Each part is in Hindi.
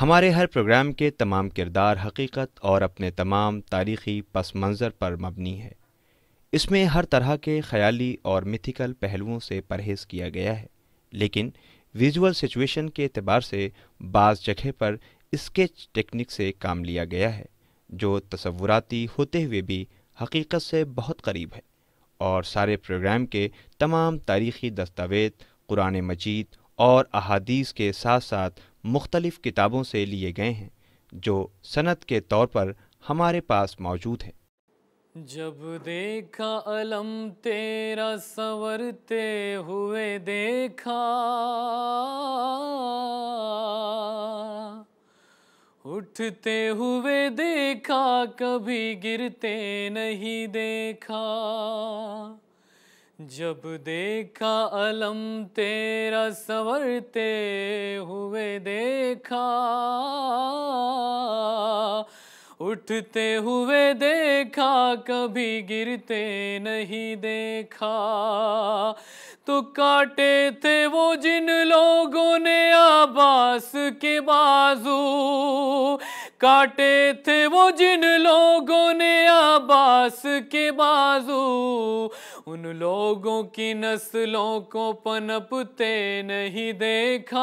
हमारे हर प्रोग्राम के तमाम किरदार हकीकत और अपने तमाम तारीखी पस मंज़र पर मबनी है इसमें हर तरह के ख्याली और मिथिकल पहलुओं से परहेज़ किया गया है लेकिन विजुअल सिचुएशन के अतबार से बाज़ जगह पर स्केच टेक्निक से काम लिया गया है जो तस्वुराती होते हुए भी हकीकत से बहुत करीब है और सारे प्रोग्राम के तमाम तारीखी दस्तावेज कुरान मजीद और अहादीस के साथ साथ मुख्तलिफ़ किताबों से लिए गए हैं जो सनत के तौर पर हमारे पास मौजूद हैं जब देखा अलम तेरा सवरते हुए देखा उठते हुए देखा कभी गिरते नहीं देखा जब देखा अलम तेरा संवरते हुए देखा उठते हुए देखा कभी गिरते नहीं देखा तो काटे थे वो जिन लोगों ने आबास के बाजू काटे थे वो जिन लोगों ने आबास के बाजू उन लोगों की नस्लों को पनपते नहीं देखा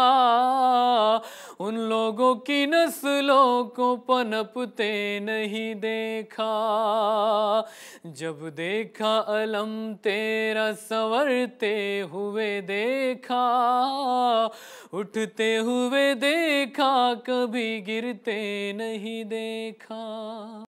उन लोगों की नस्लों को पनपते नहीं देखा जब देखा अलम तेरा संवरते हुए देखा उठते हुए देखा कभी गिरते नहीं देखा